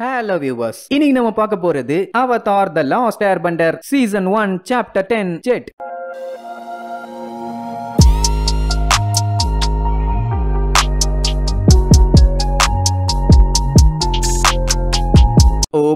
hello viewers இன்னைக்கு நம்ம பார்க்க போறது avatar the last air bender season one chapter ten ஜெட்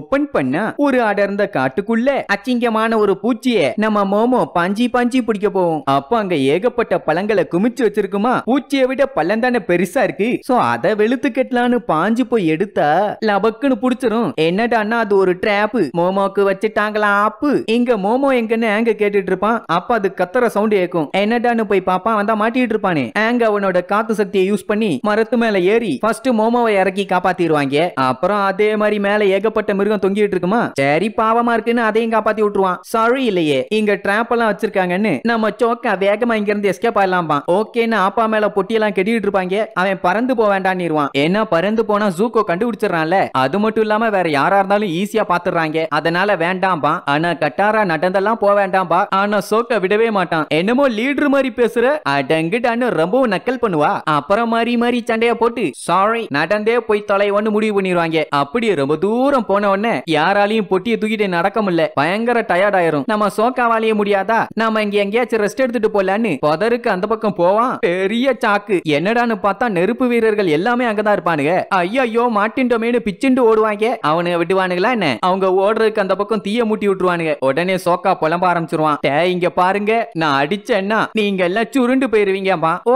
ஓபன் பண்ணா ஒரு அடர்ந்த காட்டுக்குள்ள அச்சிங்கமான ஒரு பூச்சிய நம்ம மோமோ பாஞ்சி பாஞ்சி பிடிக்க போவோம் அப்ப அங்க ஏகப்பட்ட பழங்களை குமிச்சு வச்சிருக்குமா பூச்சியை விட பழம் தானே பெருசா இருக்கு சோ அதை வெளுத்து கட்டலான்னு பாஞ்சு போய் எடுத்தா லபக்குன்னு புடிச்சிரும் என்னடான்னா அது ஒரு டிராப் மோமோக்கு வச்சுட்டாங்களா ஆப்பு இங்க மோமோ எங்கன்னு ஆங்க கேட்டுட்டு இருப்பான் அப்ப அது கத்துற சவுண்ட் ஏக்கும் என்னடான்னு போய் பாப்பா வந்தா மாட்டிட்டு இருப்பானே ஆங்க அவனோட காத்து சக்தியை யூஸ் பண்ணி மரத்து மேல ஏறி ஃபர்ஸ்ட் மோமோவை இறக்கி காப்பாத்திடுவாங்க அப்புறம் அதே மாதிரி மேல ஏகப்பட்ட மிருகம் மிருகம் தொங்கிட்டு இருக்குமா சரி பாவமா இருக்குன்னு அதையும் காப்பாத்தி விட்டுருவான் சாரி இல்லையே இங்க ட்ராப் எல்லாம் வச்சிருக்காங்கன்னு நம்ம சோக்கா வேகமா இங்க இருந்து எஸ்கேப் ஆயிடலாம்பா ஓகேன்னு ஆப்பா மேல பொட்டியெல்லாம் கெட்டிட்டு இருப்பாங்க அவன் பறந்து போக வேண்டான்னுருவான் ஏன்னா பறந்து போனா ஜூக்கோ கண்டுபிடிச்சிடறான்ல அது மட்டும் இல்லாம வேற யாரா இருந்தாலும் ஈஸியா பாத்துறாங்க அதனால வேண்டாம்பா ஆனா கட்டாரா நடந்தெல்லாம் போக வேண்டாம்பா ஆனா சோக்க விடவே மாட்டான் என்னமோ லீடர் மாதிரி பேசுற அடங்குடான்னு ரொம்பவும் நக்கல் பண்ணுவா அப்புறம் மாறி மாதிரி சண்டைய போட்டு சாரி நடந்தே போய் தொலைவோன்னு முடிவு பண்ணிடுவாங்க அப்படியே ரொம்ப தூரம் போன உடனே யாராலையும் பொட்டியை தூக்கிட்டு நடக்க முடியல பயங்கர டயர்ட் ஆயிரும் நம்ம சோக்காவாலேயே முடியாதா நாம இங்க எங்கேயாச்சும் ரெஸ்ட் எடுத்துட்டு போலான்னு பதருக்கு அந்த பக்கம் போவான் பெரிய சாக்கு என்னடான்னு பார்த்தா நெருப்பு வீரர்கள் எல்லாமே அங்கதான் இருப்பானுங்க ஐயோ ஐயோ மாட்டின்டோமேனு பிச்சுண்டு ஓடுவாங்க அவனுங்க விடுவானுங்களா என்ன அவங்க ஓடுறதுக்கு அந்த பக்கம் தீய மூட்டி விட்டுருவானுங்க உடனே சோக்கா புலம்ப ஆரம்பிச்சிருவான் டே இங்க பாருங்க நான் அடிச்சேன்னா நீங்க எல்லாம் சுருண்டு போயிருவீங்கப்பா ஓ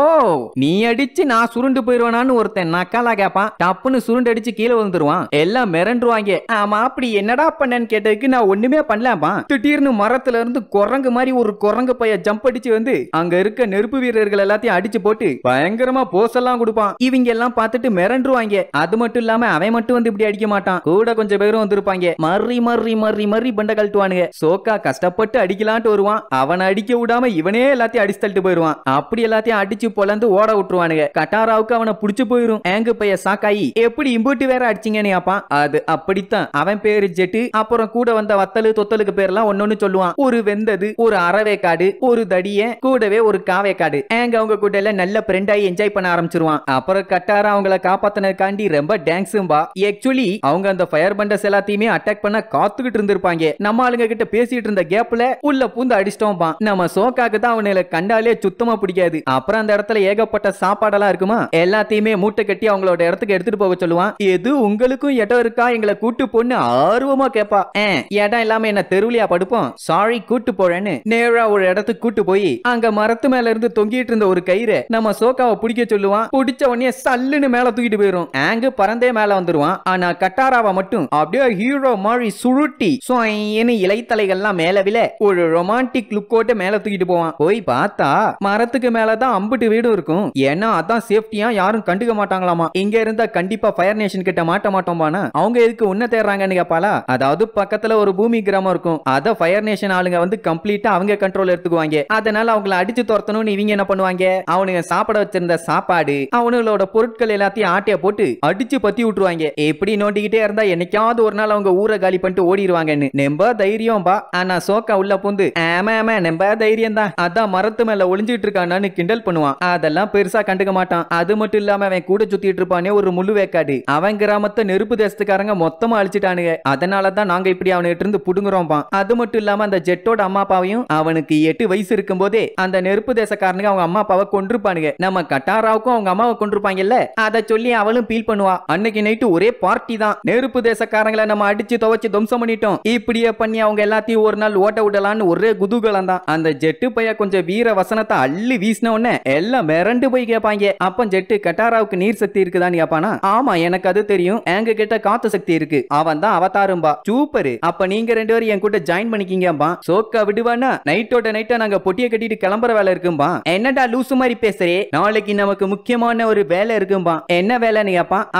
நீ அடிச்சு நான் சுருண்டு போயிருவானான்னு ஒருத்தன் நக்காலா கேப்பான் டப்புன்னு சுருண்டு அடிச்சு கீழே விழுந்துருவான் எல்லாம் மிரண்டுருவாங்க ஆமா அப்படி என்னடா பண்ணேன்னு கேட்டதுக்கு நான் ஒண்ணுமே பண்ணலாமா திடீர்னு மரத்துல இருந்து குரங்கு மாதிரி ஒரு குரங்கு பைய ஜம்ப் அடிச்சு வந்து அங்க இருக்க நெருப்பு வீரர்கள் எல்லாத்தையும் அடிச்சு போட்டு பயங்கரமா போசெல்லாம் கொடுப்பான் இவங்க எல்லாம் பார்த்துட்டு மிரண்டுருவாங்க அது மட்டும் இல்லாம அவன் மட்டும் வந்து இப்படி அடிக்க மாட்டான் கூட கொஞ்சம் பேரும் வந்திருப்பாங்க மறி மறி மறி மறி பண்ட கழட்டுவானுங்க சோக்கா கஷ்டப்பட்டு அடிக்கலான்ட்டு வருவான் அவனை அடிக்க விடாம இவனே எல்லாத்தையும் அடிச்சு தள்ளிட்டு போயிருவான் அப்படி எல்லாத்தையும் அடிச்சு பொலந்து ஓட விட்டுருவானுங்க கட்டாராவுக்கு அவனை புடிச்சு போயிரும் ஏங்கு பைய சாக்காயி எப்படி இம்பூட்டு வேற அடிச்சிங்கன்னு கேப்பான் அது அப்படித்தான் அவன் பேரு ஜெட்டு அப்புறம் கூட வந்த வத்தலு தொத்தலுக்கு பேர்லாம் ஒன்னொன்னு சொல்லுவான் ஒரு வெந்தது ஒரு அறவேக்காடு ஒரு தடிய கூடவே ஒரு காவேக்காடு ஏங்க அவங்க கூட எல்லாம் நல்ல ஃப்ரெண்ட் ஆகி என்ஜாய் பண்ண ஆரம்பிச்சிருவான் அப்புறம் கட்டாரம் அவங்கள காப்பாத்தினதுக்காண்டி ரொம்ப பா ஆக்சுவலி அவங்க அந்த ஃபயர் பண்டஸ் எல்லாத்தையுமே அட்டாக் பண்ண காத்துக்கிட்டு இருந்திருப்பாங்க நம்ம ஆளுங்க கிட்ட பேசிட்டு இருந்த கேப்ல உள்ள பூந்து பா நம்ம சோக்காக்கு தான் அவனை கண்டாலே சுத்தமா பிடிக்காது அப்புறம் அந்த இடத்துல ஏகப்பட்ட சாப்பாடெல்லாம் இருக்குமா எல்லாத்தையுமே மூட்டை கட்டி அவங்களோட இடத்துக்கு எடுத்துட்டு போக சொல்லுவான் எது உங்களுக்கும் இடம் இருக்கா எங்களை கூட்டு போன பொண்ணு ஆர்வமா கேப்பா இடம் இல்லாம என்ன தெருவிலியா படுப்போம் சாரி கூட்டு போறேன்னு நேரா ஒரு இடத்துக்கு கூட்டு போய் அங்க மரத்து மேல இருந்து தொங்கிட்டு இருந்த ஒரு கயிறு நம்ம சோக்காவை பிடிக்க சொல்லுவான் பிடிச்ச உடனே சல்லுன்னு மேல தூக்கிட்டு போயிரும் ஆங்கு பறந்தே மேல வந்துருவான் ஆனா கட்டாராவா மட்டும் அப்படியே ஹீரோ மாதிரி சுருட்டி இலைத்தலைகள்லாம் மேலவில ஒரு ரொமான்டிக் லுக்கோட மேல தூக்கிட்டு போவான் போய் பார்த்தா மரத்துக்கு மேலதான் அம்புட்டு வீடு இருக்கும் ஏன்னா அதான் சேஃப்டியா யாரும் கண்டுக்க மாட்டாங்களாமா இங்க இருந்தா கண்டிப்பா ஃபயர் நேஷன் கிட்ட மாட்ட மாட்டோம்பானா அவங்க எதுக்கு உன்ன தேடுறாங்க பண்றாங்கன்னு கேப்பாளா அதாவது பக்கத்துல ஒரு பூமி கிராமம் இருக்கும் அத ஃபயர் நேஷன் ஆளுங்க வந்து கம்ப்ளீட்டா அவங்க கண்ட்ரோல் எடுத்துக்குவாங்க அதனால அவங்கள அடிச்சு துரத்தணும்னு இவங்க என்ன பண்ணுவாங்க அவனுங்க சாப்பிட வச்சிருந்த சாப்பாடு அவனுங்களோட பொருட்கள் எல்லாத்தையும் ஆட்டையா போட்டு அடிச்சு பத்தி விட்டுருவாங்க எப்படி நோண்டிக்கிட்டே இருந்தா என்னைக்காவது ஒரு நாள் அவங்க ஊரை காலி பண்ணிட்டு ஓடிடுவாங்கன்னு நெம்ப தைரியம் பா ஆனா சோக்கா உள்ள பூந்து ஆமா ஆமா நெம்ப தைரியம் தான் அதான் மரத்து மேல ஒளிஞ்சுட்டு இருக்கானான்னு கிண்டல் பண்ணுவான் அதெல்லாம் பெருசா கண்டுக்க மாட்டான் அது மட்டும் இல்லாம அவன் கூட சுத்திட்டு இருப்பானே ஒரு முள்ளு வேக்காடு அவன் கிராமத்தை நெருப்பு தேசத்துக்காரங்க மொத்தமா அழிச்சிட்டு போயிட்டானுங்க அதனால தான் நாங்க இப்படி அவனுகிட்ட இருந்து புடுங்குறோம்பா அது மட்டும் இல்லாம அந்த ஜெட்டோட அம்மா அப்பாவையும் அவனுக்கு எட்டு வயசு இருக்கும் போதே அந்த நெருப்பு தேசக்காரனுக்கு அவங்க அம்மா அப்பாவை கொண்டிருப்பானுங்க நம்ம கட்டாராவுக்கும் அவங்க அம்மாவை கொண்டிருப்பாங்கல்ல அதை சொல்லி அவளும் பீல் பண்ணுவா அன்னைக்கு நைட்டு ஒரே பார்ட்டி தான் நெருப்பு தேசக்காரங்களை நம்ம அடிச்சு துவைச்சு துவம்சம் பண்ணிட்டோம் இப்படியே பண்ணி அவங்க எல்லாத்தையும் ஒரு நாள் ஓட்ட விடலான்னு ஒரே குதூகலம் தான் அந்த ஜெட்டு பைய கொஞ்சம் வீர வசனத்தை அள்ளி வீசின உடனே எல்லாம் மிரண்டு போய் கேட்பாங்க அப்ப ஜெட்டு கட்டாராவுக்கு நீர் சக்தி இருக்குதான்னு கேப்பானா ஆமா எனக்கு அது தெரியும் எங்க கிட்ட காத்து சக்தி இருக்கு அவன் அவன் தான் அவதாரும்பா சூப்பர் அப்ப நீங்க ரெண்டு பேரும் என் கூட ஜாயின் சோக்கா விடுவானா நைட்டோட நைட்டா நாங்க பொட்டியை கட்டிட்டு கிளம்புற வேலை இருக்கும்பா என்னடா லூசு மாதிரி பேசுறே நாளைக்கு நமக்கு முக்கியமான ஒரு வேலை இருக்கும்பா என்ன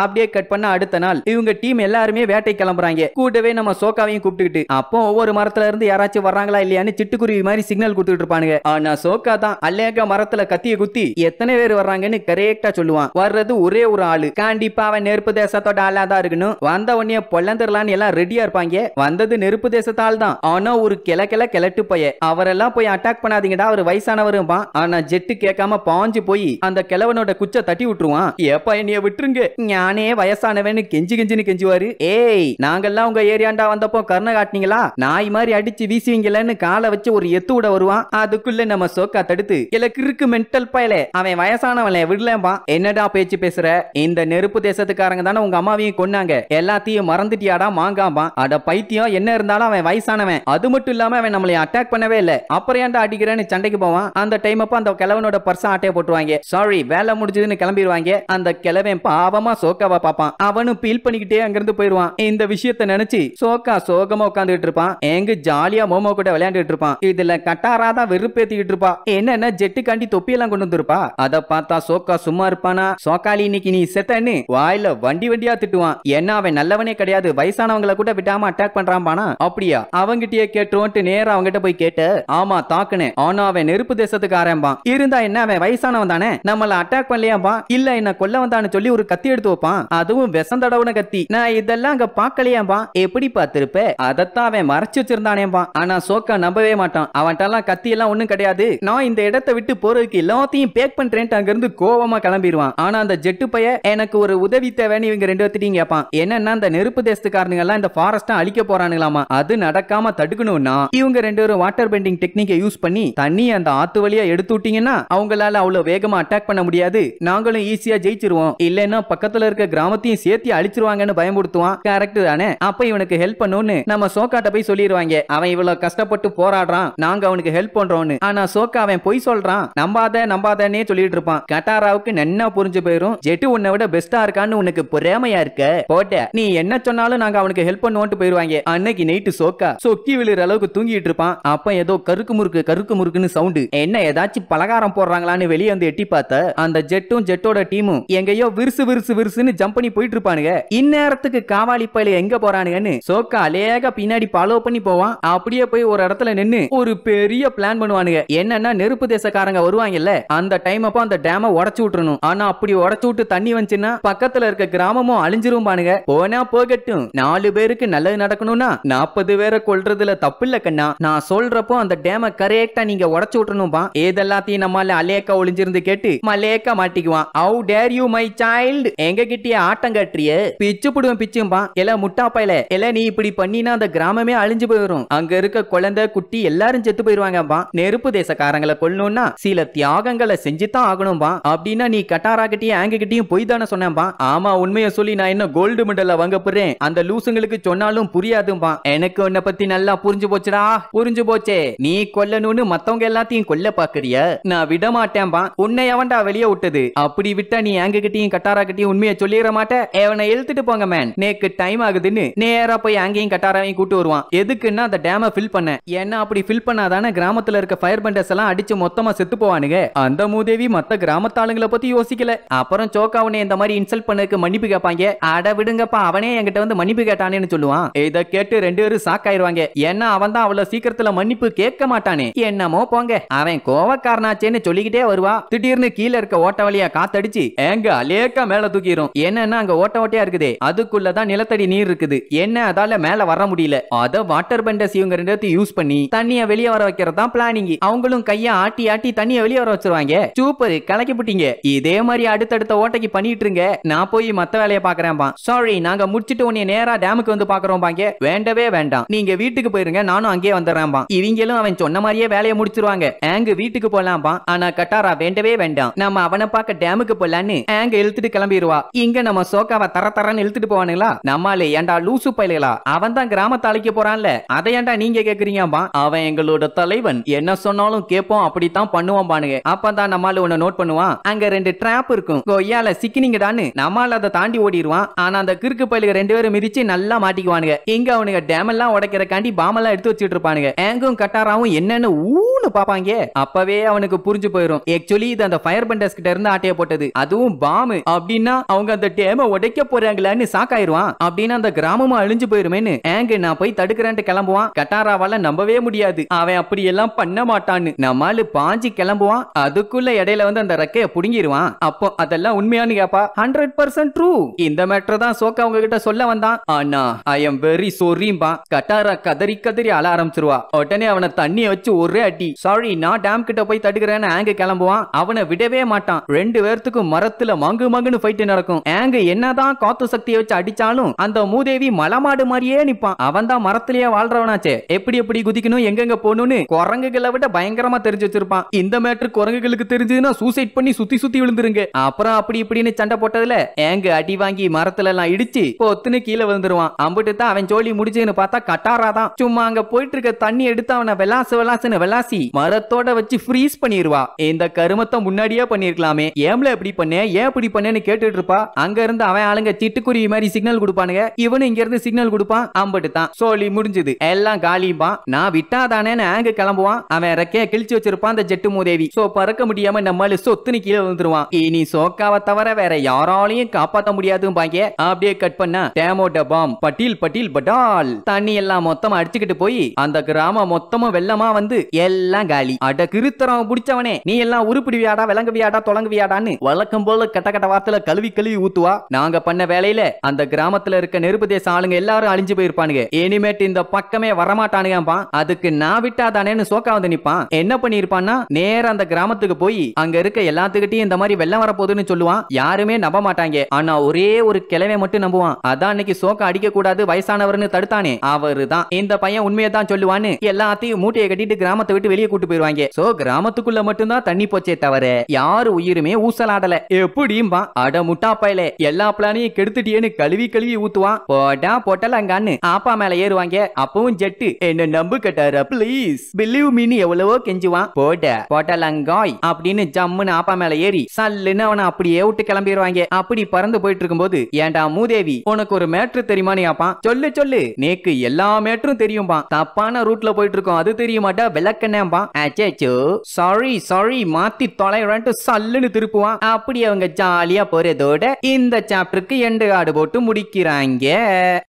அப்படியே கட் பண்ண அடுத்த நாள் இவங்க டீம் எல்லாருமே வேட்டை கிளம்புறாங்க கூட்டவே நம்ம சோக்காவையும் கூப்பிட்டுக்கிட்டு அப்போ ஒவ்வொரு மரத்துல இருந்து யாராச்சும் வர்றாங்களா இல்லையான்னு சிட்டுக்குருவி மாதிரி சிக்னல் கொடுத்துட்டு இருப்பானுங்க ஆனா சோக்கா தான் அல்லேக மரத்துல கத்திய குத்தி எத்தனை பேர் வர்றாங்கன்னு கரெக்டா சொல்லுவான் வர்றது ஒரே ஒரு ஆளு கண்டிப்பா அவன் நெருப்பு தேசத்தோட ஆளாதான் இருக்கணும் வந்த உடனே பொல்லந்த கொடுத்துடலான்னு எல்லாம் ரெடியா இருப்பாங்க வந்தது நெருப்பு தேசத்தால் தான் ஆனா ஒரு கிளக்கில கிளட்டு பைய அவரெல்லாம் போய் அட்டாக் பண்ணாதீங்கடா அவர் வயசானவரும் ஆனா ஜெட்டு கேட்காம பாஞ்சு போய் அந்த கிழவனோட குச்ச தட்டி விட்டுருவான் ஏப்பா என்னைய விட்டுருங்க ஞானே வயசானவனு கெஞ்சி கெஞ்சின்னு கெஞ்சுவாரு ஏய் நாங்கெல்லாம் உங்க ஏரியாண்டா வந்தப்போ கருணை காட்டினீங்களா நாய் மாதிரி அடிச்சு வீசுவீங்களன்னு காலை வச்சு ஒரு எத்து விட வருவான் அதுக்குள்ள நம்ம சோக்கா தடுத்து கிறுக்கு மென்டல் பயல அவன் வயசானவன் விடலம்பா என்னடா பேச்சு பேசுற இந்த நெருப்பு தேசத்துக்காரங்க தானே உங்க அம்மாவையும் கொன்னாங்க எல்லாத்தையும் மறந்துட்டு பைத்தியாடா மாங்காம்பான் அட பைத்தியம் என்ன இருந்தாலும் அவன் வயசானவன் அது மட்டும் இல்லாம அவன் நம்மளை அட்டாக் பண்ணவே இல்ல அப்புறம் ஏன்டா அடிக்கிறேன்னு சண்டைக்கு போவான் அந்த டைம் அப்ப அந்த கிழவனோட பர்சன் ஆட்டையை போட்டுவாங்க சாரி வேலை முடிஞ்சதுன்னு கிளம்பிடுவாங்க அந்த கிழவன் பாவமா சோக்காவா பாப்பான் அவனும் பீல் பண்ணிக்கிட்டே அங்கிருந்து போயிருவான் இந்த விஷயத்த நினைச்சு சோக்கா சோகமா உட்காந்துட்டு இருப்பான் எங்க ஜாலியா மோமோ கூட விளையாண்டுட்டு இருப்பான் இதுல கட்டாராதான் வெறுப்பேத்திக்கிட்டு இருப்பா என்னன்னா ஜெட்டுக்காண்டி தொப்பியெல்லாம் கொண்டு வந்திருப்பா அதை பார்த்தா சோக்கா சும்மா இருப்பானா சோக்காலி இன்னைக்கு நீ செத்தன்னு வாயில வண்டி வண்டியா திட்டுவான் ஏன்னா அவன் நல்லவனே கிடையாது வயசானவங்களை கூட விடாம அட்டாக் பண்றான்பானா அப்படியா அவங்கிட்டயே கேட்டுருவோன்ட்டு நேரா அவங்கிட்ட போய் கேட்டு ஆமா தாக்குனேன் ஆனா அவன் நெருப்பு தேசத்துக்கு தேசத்துக்காரன்பான் இருந்தா என்ன அவன் வயசானவன் தானே நம்மள அட்டாக் பண்ணலையாம்பா இல்ல என்ன கொல்ல வந்தான்னு சொல்லி ஒரு கத்தி எடுத்து வைப்பான் அதுவும் விஷம் கத்தி நான் இதெல்லாம் அங்க பாக்கலையாம்பா எப்படி பாத்திருப்ப அதத்தான் அவன் மறைச்சு வச்சிருந்தானேம்பா ஆனா சோக்கா நம்பவே மாட்டான் அவன்கிட்ட எல்லாம் கத்தி எல்லாம் ஒண்ணும் கிடையாது நான் இந்த இடத்தை விட்டு போறதுக்கு எல்லாத்தையும் பேக் பண்றேன்ட்டு அங்க இருந்து கோவமா கிளம்பிடுவான் ஆனா அந்த ஜெட்டு பைய எனக்கு ஒரு உதவி தேவைன்னு இவங்க ரெண்டு பேர்த்திட்டையும் என்னன்னா அந்த நெருப்பு தேச டெரரிஸ்ட்காரனுங்க எல்லாம் இந்த ஃபாரஸ்ட்டை அழிக்க போறானுங்களாமா அது நடக்காம தடுக்கணும்னா இவங்க ரெண்டு பேரும் வாட்டர் பெண்டிங் டெக்னிக்கை யூஸ் பண்ணி தண்ணி அந்த ஆத்து வழியா எடுத்து விட்டீங்கன்னா அவங்களால அவ்வளவு வேகமா அட்டாக் பண்ண முடியாது நாங்களும் ஈஸியா ஜெயிச்சிருவோம் இல்லைன்னா பக்கத்துல இருக்க கிராமத்தையும் சேர்த்து அழிச்சிருவாங்கன்னு பயமுடுத்துவான் கரெக்ட் தானே அப்ப இவனுக்கு ஹெல்ப் பண்ணுன்னு நம்ம சோக்காட்ட போய் சொல்லிடுவாங்க அவன் இவ்வளவு கஷ்டப்பட்டு போராடுறான் நாங்க அவனுக்கு ஹெல்ப் பண்றோம்னு ஆனா சோக்கா அவன் பொய் சொல்றான் நம்பாத நம்பாதன்னே சொல்லிட்டு இருப்பான் கட்டாராவுக்கு நன்னா புரிஞ்சு போயிரும் ஜெட்டு உன்னை விட பெஸ்டா இருக்கான்னு உனக்கு பொறாமையா இருக்க போட்ட நீ என்ன சொன்னாலும் அதனால நாங்க அவனுக்கு ஹெல்ப் பண்ணுவோம்ட்டு போயிருவாங்க அன்னைக்கு நைட்டு சோக்கா சொக்கி விழுற அளவுக்கு தூங்கிட்டு இருப்பான் அப்ப ஏதோ கருக்கு முறுக்கு கருக்கு முறுக்குன்னு சவுண்டு என்ன ஏதாச்சும் பலகாரம் போடுறாங்களான்னு வெளியே வந்து எட்டி பார்த்த அந்த ஜெட்டும் ஜெட்டோட டீமும் எங்கேயோ விரிசு விரிசு விரிசுன்னு ஜம்ப் பண்ணி போயிட்டு இருப்பானுங்க இந்நேரத்துக்கு காவாலி பயில எங்க போறானுங்கன்னு சோக்கா அலேக பின்னாடி ஃபாலோ பண்ணி போவான் அப்படியே போய் ஒரு இடத்துல நின்னு ஒரு பெரிய பிளான் பண்ணுவானுங்க என்னன்னா நெருப்பு தேசக்காரங்க வருவாங்கல்ல அந்த டைம் அப்போ அந்த டேம உடச்சு விட்டுறணும் ஆனா அப்படி உடச்சு விட்டு தண்ணி வந்துச்சுன்னா பக்கத்துல இருக்க கிராமமும் அழிஞ்சிரும் பானுங்க போனா போகட்டும் நடக்கணும் நாலு பேருக்கு நல்லது நடக்கணும்னா நாற்பது பேரை கொள்றதுல தப்பு இல்ல கண்ணா நான் சொல்றப்போ அந்த டேம கரெக்டா நீங்க உடச்சு விட்டணும்பா ஏதெல்லாத்தையும் நம்மால அலேக்கா ஒளிஞ்சிருந்து கேட்டு மலேக்கா மாட்டிக்குவான் how dare you my child எங்க கிட்டயே ஆட்டம் காட்டுறிய பிச்சு புடுவேன் பிச்சும்பா எல முட்டாப்பாயில எல நீ இப்படி பண்ணினா அந்த கிராமமே அழிஞ்சு போயிடும் அங்க இருக்க குழந்தை குட்டி எல்லாரும் செத்து போயிருவாங்கப்பா நெருப்பு தேசக்காரங்களை கொல்லணும்னா சில தியாகங்களை செஞ்சுதான் ஆகணும்பா அப்படின்னா நீ கட்டாரா கிட்டயும் ஆங்க கிட்டயும் பொய் தானே சொன்னேன்பா ஆமா உண்மையை சொல்லி நான் என்ன கோல்டு மெடல்ல வாங்க போறேன் அந்த அந்த லூசுங்களுக்கு சொன்னாலும் புரியாதும்பா எனக்கு உன்னை பத்தி நல்லா புரிஞ்சு போச்சுடா புரிஞ்சு போச்சே நீ கொல்லணும்னு மத்தவங்க எல்லாத்தையும் கொல்ல பாக்குறிய நான் விட மாட்டேன்பா உன்னை எவன்டா வெளியே விட்டது அப்படி விட்டா நீ எங்க கிட்டையும் கட்டாரா கிட்டயும் உண்மையை சொல்லிட மாட்டேன் எவனை போங்க மேன் நேக்கு டைம் ஆகுதுன்னு நேரா போய் அங்கேயும் கட்டாராவையும் கூட்டு வருவான் எதுக்குன்னா அந்த டேம ஃபில் பண்ண ஏன்னா அப்படி ஃபில் பண்ணாதானே கிராமத்துல இருக்க ஃபயர் பண்டர்ஸ் எல்லாம் அடிச்சு மொத்தமா செத்து போவானுங்க அந்த மூதேவி மத்த கிராமத்தாளுங்களை பத்தி யோசிக்கல அப்புறம் சோக்கா உன்னை இந்த மாதிரி இன்சல்ட் பண்ணதுக்கு மன்னிப்பு கேட்பாங்க அட விடுங்கப்பா அவனே என்கிட்ட வந்து மன்னிப்பு கேட்டானேன்னு சொல்லுவான் இதை கேட்டு ரெண்டு பேரும் சாக்காயிருவாங்க ஏன்னா அவன் தான் அவ்வளவு சீக்கிரத்துல மன்னிப்பு கேட்க மாட்டானே என்னமோ போங்க அவன் கோவக்காரனாச்சேன்னு சொல்லிக்கிட்டே வருவா திடீர்னு கீழே இருக்க ஓட்ட வழியா காத்தடிச்சு எங்க அலேக்கா மேல தூக்கிரும் என்னன்னா அங்க ஓட்ட ஓட்டையா இருக்குதே அதுக்குள்ளதான் நிலத்தடி நீர் இருக்குது என்ன அதால மேல வர முடியல அத வாட்டர் பெண்டர்ஸ் இவங்க ரெண்டு யூஸ் பண்ணி தண்ணிய வெளியே வர வைக்கிறது தான் பிளானிங் அவங்களும் கைய ஆட்டி ஆட்டி தண்ணிய வெளியே வர வச்சிருவாங்க சூப்பர் கலக்கி புட்டிங்க இதே மாதிரி அடுத்தடுத்த ஓட்டைக்கு பண்ணிட்டு இருங்க நான் போய் மத்த வேலையை பாக்குறேன் சாரி நாங்க முடிச்சிட்டு உன்னைய நேரா டேமுக்கு வந்து பாக்குறோம் பாங்க வேண்டவே வேண்டாம் நீங்க வீட்டுக்கு போயிருங்க நானும் அங்கேயே பா இவங்களும் அவன் சொன்ன மாதிரியே வேலையை முடிச்சிருவாங்க ஆங்கு வீட்டுக்கு போலாம்பா ஆனா கட்டாரா வேண்டவே வேண்டாம் நம்ம அவனை பார்க்க டேமுக்கு போலான்னு ஆங்க இழுத்துட்டு கிளம்பிடுவா இங்க நம்ம சோக்காவை தர தரன்னு இழுத்துட்டு போவானுங்களா நம்மாலே ஏண்டா லூசு பயிலா அவன் தான் கிராமத்தை அழைக்க போறான்ல அதை ஏண்டா நீங்க கேக்குறீங்கப்பா அவன் எங்களோட தலைவன் என்ன சொன்னாலும் கேட்போம் அப்படித்தான் பண்ணுவான் பானுங்க அப்பதான் நம்மால உன்னை நோட் பண்ணுவான் அங்க ரெண்டு டிராப் இருக்கும் கொய்யால சிக்கினீங்கடான்னு நம்மால அதை தாண்டி ஓடிடுவான் ஆனா அந்த கிறுக்கு பயிலுக்கு ரெண்டு பேரும் மிதி பிடிச்சு நல்லா மாட்டிக்குவானுங்க இங்க அவனுங்க டேம் எல்லாம் உடைக்கிறக்காண்டி பாமெல்லாம் எடுத்து வச்சுட்டு இருப்பானுங்க ஏங்கும் கட்டாராவும் என்னன்னு ஊன்னு பாப்பாங்க அப்பவே அவனுக்கு புரிஞ்சு போயிடும் ஆக்சுவலி இது அந்த ஃபயர் பண்டர்ஸ் கிட்ட இருந்து ஆட்டைய போட்டது அதுவும் பாம் அப்படின்னா அவங்க அந்த டேம உடைக்க போறாங்களான்னு சாக்காயிருவான் அப்படின்னு அந்த கிராமமா அழிஞ்சு போயிருமேன்னு ஏங்க நான் போய் தடுக்கிறேன்ட்டு கிளம்புவான் கட்டாராவால நம்பவே முடியாது அவன் அப்படி எல்லாம் பண்ண மாட்டான்னு நம்மாலு பாஞ்சி கிளம்புவான் அதுக்குள்ள இடையில வந்து அந்த ரெக்கைய புடுங்கிருவான் அப்போ அதெல்லாம் உண்மையானு கேப்பா ஹண்ட்ரட் பர்சன்ட் ட்ரூ இந்த மேட்டர் தான் சோக்கா அவங்க கிட்ட சொல்ல வந்த தான் ஆனா ஐ எம் வெரி சொரிம்பா கட்டாரா கதறி கதறி அழ ஆரம்பிச்சிருவா உடனே அவனை தண்ணியை வச்சு ஒரே அடி சாரி நான் டேம் கிட்ட போய் தடுக்கிறேன்னு ஆங்க கிளம்புவான் அவனை விடவே மாட்டான் ரெண்டு பேர்த்துக்கும் மரத்துல மங்கு மங்குன்னு ஃபைட் நடக்கும் ஆங்க என்னதான் காத்து சக்தியை வச்சு அடிச்சாலும் அந்த மூதேவி மலமாடு மாதிரியே நிப்பான் அவன் தான் மரத்திலேயே வாழ்றவனாச்சே எப்படி எப்படி குதிக்கணும் எங்கெங்க போகணும்னு குரங்குகளை விட பயங்கரமா தெரிஞ்சு வச்சிருப்பான் இந்த மேட்ரு குரங்குகளுக்கு தெரிஞ்சதுன்னா சூசைட் பண்ணி சுத்தி சுத்தி விழுந்துருங்க அப்புறம் அப்படி இப்படின்னு சண்டை போட்டதுல ஏங்க அடி வாங்கி மரத்துல எல்லாம் இடிச்சு பொத்துனுக்கு கீழே வந்துருவான் அம்பிட்டு தான் அவன் ஜோலி முடிச்சுன்னு பார்த்தா கட்டாரா தான் சும்மா அங்க போயிட்டு இருக்க தண்ணி எடுத்து அவனை விளாசு விளாசுன்னு விளாசி மரத்தோட வச்சு ஃப்ரீஸ் பண்ணிடுவா இந்த கருமத்தை முன்னாடியே பண்ணிருக்கலாமே ஏம்ல எப்படி பண்ணே ஏன் இப்படி பண்ணேன்னு கேட்டுட்டு இருப்பா அங்க இருந்து அவன் ஆளுங்க சிட்டுக்குருவி மாதிரி சிக்னல் கொடுப்பானுங்க இவனு இங்க இருந்து சிக்னல் கொடுப்பான் அம்பட்டு தான் சோழி முடிஞ்சது எல்லாம் காலியும்பா நான் விட்டாதானேன்னு ஆங்க கிளம்புவான் அவன் ரெக்கைய கிழிச்சு வச்சிருப்பான் அந்த ஜெட்டு மூதேவி சோ பறக்க முடியாம நம்மள சொத்துன்னு கீழே வந்துருவான் இனி சோக்காவை தவிர வேற யாராலையும் காப்பாத்த பாங்க அப்படியே கட் பண்ணா டேமோ டமோட பாம் பட்டில் பட்டில் பட்டால் தண்ணி எல்லாம் மொத்தமா அடிச்சுக்கிட்டு போய் அந்த கிராமம் மொத்தமும் வெள்ளமா வந்து எல்லாம் காலி அட கிருத்தரம் புடிச்சவனே நீ எல்லாம் உருப்பிடுவியாடா விளங்குவியாடா தொலங்குவியாடான்னு வழக்கம் போல கட்ட கட்ட வார்த்தையில கழுவி கழுவி ஊத்துவா நாங்க பண்ண வேலையில அந்த கிராமத்துல இருக்க நெருப்பு தேச ஆளுங்க எல்லாரும் அழிஞ்சு போயிருப்பானுங்க இனிமேட்டு இந்த பக்கமே வரமாட்டானுங்கப்பா அதுக்கு நான் விட்டாதானேன்னு சோக்கா வந்து நிப்பான் என்ன பண்ணிருப்பான்னா நேரம் அந்த கிராமத்துக்கு போய் அங்க இருக்க எல்லாத்துக்கிட்டையும் இந்த மாதிரி வெள்ளம் வரப்போகுதுன்னு சொல்லுவான் யாருமே நம்ப மாட்டாங்க ஆனா ஒரே ஒரு கிழவை மட்டும் நம்புவான் அதான் அன்னைக்கு சோக்க அடிக்கக்கூடாது வயசானவர்னு தடுத்தானே அவருதான் இந்த பையன் உண்மையை தான் சொல்லுவான்னு எல்லாத்தையும் மூட்டையை கட்டிட்டு கிராமத்தை விட்டு வெளியே கூட்டு போயிருவாங்க சோ கிராமத்துக்குள்ள மட்டும்தான் தண்ணி போச்சே தவிர யாரு உயிருமே ஊசலாடல எப்படியும்பா அட முட்டா பயல எல்லா பிளானையும் கெடுத்துட்டியேன்னு கழுவி கழுவி ஊத்துவான் போட்டா பொட்டலங்கான்னு ஆப்பா மேல ஏறுவாங்க அப்பவும் ஜெட்டு என்ன நம்பு கட்டாரா பிளீஸ் பிலீவ் மீன் எவ்வளவோ கெஞ்சுவான் போட பொட்டலங்காய் அப்படின்னு ஜம்முன்னு ஆப்பா மேல ஏறி சல்லுன்னு அவனை அப்படியே விட்டு கிளம்பிடுவாங்க அப்படி பறந்து போயிட்டு இருக்கும்போது ஏண்டா மூதேவி உனக்கு ஒரு மே மேட்ரு தெரியுமா நீப்பான் சொல்லு சொல்லு நேக்கு எல்லா மேட்ரும் தெரியும்பா தப்பான ரூட்ல போயிட்டு இருக்கோம் அது தெரியுமாட்டா விளக்கண்ணேம்பா அச்சோ சாரி சாரி மாத்தி தொலைறன்ட்டு சல்லுன்னு திருப்புவான் அப்படி அவங்க ஜாலியா போறதோட இந்த சாப்டருக்கு எண்டு காடு போட்டு முடிக்கிறாங்க